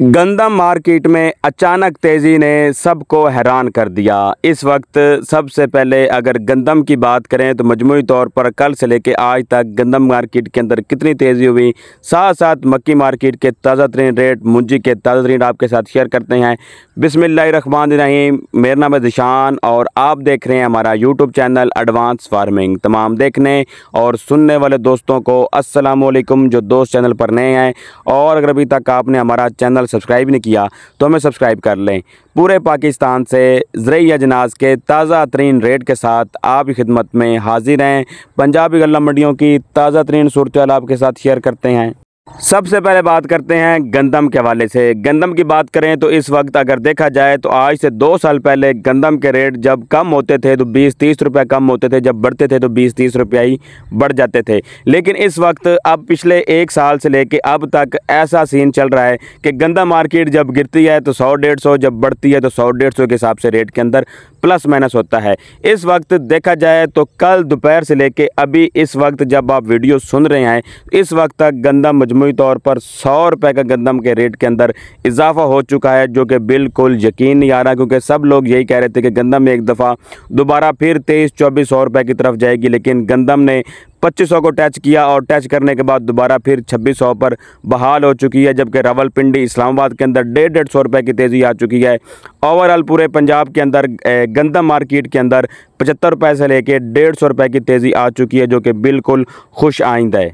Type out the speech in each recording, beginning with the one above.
गंदम मार्केट में अचानक तेज़ी ने सबको हैरान कर दिया इस वक्त सबसे पहले अगर गंदम की बात करें तो मजमू तौर पर कल से लेकर आज तक गंदम मार्केट के अंदर कितनी तेज़ी हुई साथ साथ मक्की मार्केट के ताज़ा तरीन रेट मुंजी के ताज़ा तरीन आपके साथ शेयर करते हैं रहीम मेरा नाम है दिशान और आप देख रहे हैं हमारा यूट्यूब चैनल एडवांस फार्मिंग तमाम देखने और सुनने वाले दोस्तों को असलकुम जो दोस्त चैनल पर नए हैं और अगर अभी तक आपने हमारा चैनल और सब्सक्राइब नहीं किया तो हमें सब्सक्राइब कर लें पूरे पाकिस्तान से ज़रिए अजनास के ताज़ा तरीन रेट के साथ आपकी खिदमत में हाजिर हैं पंजाबी गला मंडियों की ताज़ा तरीन सूरत आपके साथ शेयर करते हैं सबसे पहले बात करते हैं गंदम के हवाले से गंदम की बात करें तो इस वक्त अगर देखा जाए तो आज से दो साल पहले गंदम के रेट जब कम होते थे तो 20-30 रुपए कम होते थे जब बढ़ते थे तो 20-30 रुपया ही बढ़ जाते थे लेकिन इस वक्त अब पिछले एक साल से लेके अब तक ऐसा सीन चल रहा है कि गंदम मार्केट जब गिरती है तो सौ डेढ़ जब बढ़ती है तो सौ डेढ़ के हिसाब से रेट के अंदर प्लस माइनस होता है इस वक्त देखा जाए तो कल दोपहर से लेके अभी इस वक्त जब आप वीडियो सुन रहे हैं इस वक्त तक गंदम मजमू तौर पर सौ रुपए का गंदम के रेट के अंदर इजाफा हो चुका है जो कि बिल्कुल यकीन नहीं आ रहा क्योंकि सब लोग यही कह रहे थे कि गंदम एक दफ़ा दोबारा फिर तेईस चौबीस सौ रुपए की तरफ जाएगी लेकिन गंदम ने पच्चीस को टच किया और टच करने के बाद दोबारा फिर छब्बीस पर बहाल हो चुकी है जबकि रावलपिंडी इस्लामाबाद के अंदर डेढ़ डेढ़ सौ रुपये की तेज़ी आ चुकी है ओवरऑल पूरे पंजाब के अंदर गंदम मार्केट के अंदर पचहत्तर रुपये से लेकर डेढ़ सौ रुपये की तेज़ी आ चुकी है जो कि बिल्कुल खुश आइंद है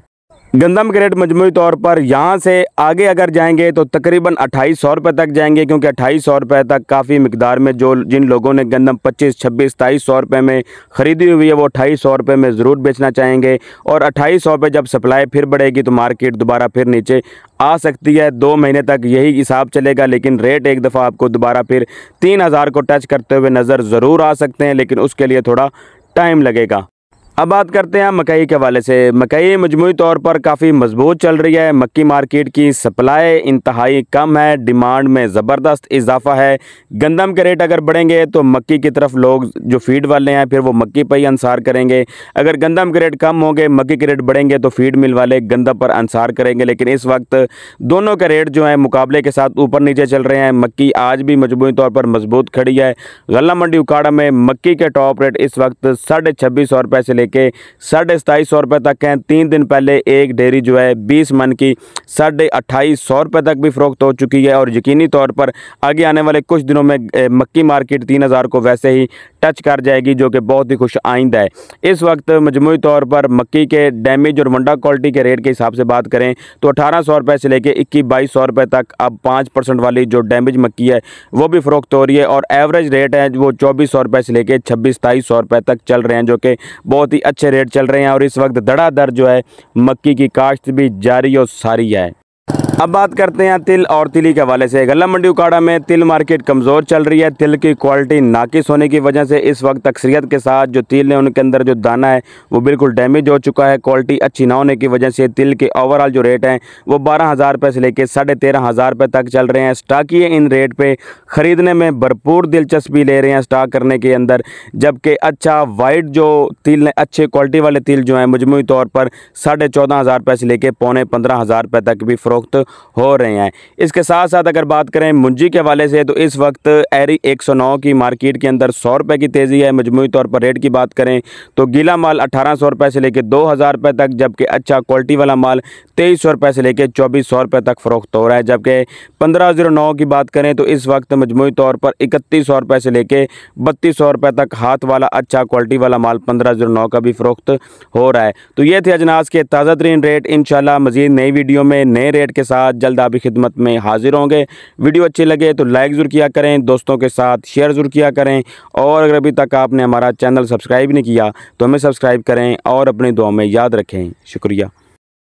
गंदम के रेट मजमू तौर पर यहाँ से आगे अगर जाएंगे तो तकरीबन अट्ठाईस सौ रुपये तक जाएंगे क्योंकि अट्ठाईस सौ रुपये तक काफ़ी मकदार में जो जिन लोगों ने गंदम पच्चीस छब्बीस सताईस सौ रुपये में ख़रीदी हुई है वो अट्ठाईस सौ रुपये में ज़रूर बेचना चाहेंगे और अट्ठाईस सौ रुपये जब सप्लाई फिर बढ़ेगी तो मार्केट दोबारा फिर नीचे आ सकती है दो महीने तक यही हिसाब चलेगा लेकिन रेट एक दफ़ा आपको दोबारा फिर तीन हज़ार को टच करते हुए नज़र ज़रूर आ सकते हैं लेकिन उसके लिए थोड़ा टाइम लगेगा अब बात करते हैं मकई के हवाले से मकई मजमू तौर पर काफ़ी मजबूत चल रही है मक्की मार्केट की सप्लाई इंतहाई कम है डिमांड में ज़बरदस्त इजाफा है गंदम के रेट अगर बढ़ेंगे तो मक्की की तरफ लोग जो फीड वाले हैं फिर वो मक्की पर ही अंसार करेंगे अगर गंदम के रेट कम होंगे मक्की के रेट बढ़ेंगे तो फीड मिल वाले गंदम पर अंसार करेंगे लेकिन इस वक्त दोनों के रेट जो हैं मुकाबले के साथ ऊपर नीचे चल रहे हैं मक्की आज भी मजमू तौर पर मजबूत खड़ी है गला मंडी उकाड़ा में मक्की के टॉप रेट इस वक्त साढ़े छब्बीस सौ रुपये से लेके साढ़े सताईस सौ रुपये तक हैं तीन दिन पहले एक डेयरी जो है बीस मन की साढ़े अट्ठाईस सौ रुपये तक भी फरोख्त हो चुकी है और यकीनी तौर पर आगे आने वाले कुछ दिनों में मक्की मार्केट तीन हज़ार को वैसे ही टच कर जाएगी जो कि बहुत ही खुश आइंद है इस वक्त मजमू तौर पर मक्की के डैमेज और मंडा क्वालिटी के रेट के हिसाब से बात करें तो अठारह सौ रुपये से लेकर इक्कीस बाईस सौ रुपये तक अब पाँच परसेंट वाली जो डैमेज मक्की है वो भी फ़रोख्त हो रही है और एवरेज रेट है वो चौबीस सौ रुपये से लेकर छब्बीस सताईस सौ रुपये तक चल रहे हैं जो कि बहुत ही अच्छे रेट चल रहे हैं और इस वक्त धड़ाधड़ जो है मक्की की काश्त भी जारी और सारी है अब बात करते हैं तिल और तिली के हवाले से गला मंडी उकाड़ा में तिल मार्केट कमज़ोर चल रही है तिल की क्वालिटी नाकिस होने की वजह से इस वक्त अक्सरियत के साथ जो तिल है उनके अंदर जो दाना है वो बिल्कुल डैमेज हो चुका है क्वालिटी अच्छी ना होने की वजह से तिल के ओवरऑल जो रेट हैं वो बारह हज़ार रुपये से लेकर साढ़े तेरह हज़ार रुपये तक चल रहे हैं ये इन रेट पर ख़रीदने में भरपूर दिलचस्पी ले रहे हैं स्टाक करने के अंदर जबकि अच्छा वाइट जो तिल हैं अच्छे क्वालिटी वाले तिल जो हैं मजमू तौर पर साढ़े चौदह हज़ार रुपये से लेकर पौने पंद्रह हज़ार रुपये तक भी फ़रोख्त हो रहे हैं इसके साथ साथ अगर बात करें मुंजी के हवाले से तो इस वक्त एरी 109 की मार्केट के अंदर सौ रुपये की तेज़ी है मजमू तौर पर रेट की बात करें तो गीला माल अठारह सौ रुपये से लेकर दो हज़ार रुपये तक जबकि अच्छा क्वालिटी वाला माल तेईस सौ रुपये से लेकर चौबीस सौ रुपये तक फ़रोख्त हो रहा है जबकि पंद्रह जीरो नौ की बात करें तो इस वक्त मजमू तौर पर इकतीस सौ रुपये से लेकर बत्तीस सौ रुपये तक हाथ वाला अच्छा क्वालिटी वाला माल पंद्रह जीरो नौ का भी फ़रोख्त हो रहा है तो ये थे अजनास के ताज़ा तरीन रेट इन मज़ीद नई वीडियो में नए रेट के साथ जल्द आपकी खिदमत में हाजिर होंगे वीडियो अच्छी लगे तो लाइक ज़रूर किया करें दोस्तों के साथ शेयर ज़रूर किया करें और अगर अभी तक आपने हमारा चैनल सब्सक्राइब नहीं किया तो हमें सब्सक्राइब करें और अपनी दुआ में याद रखें शुक्रिया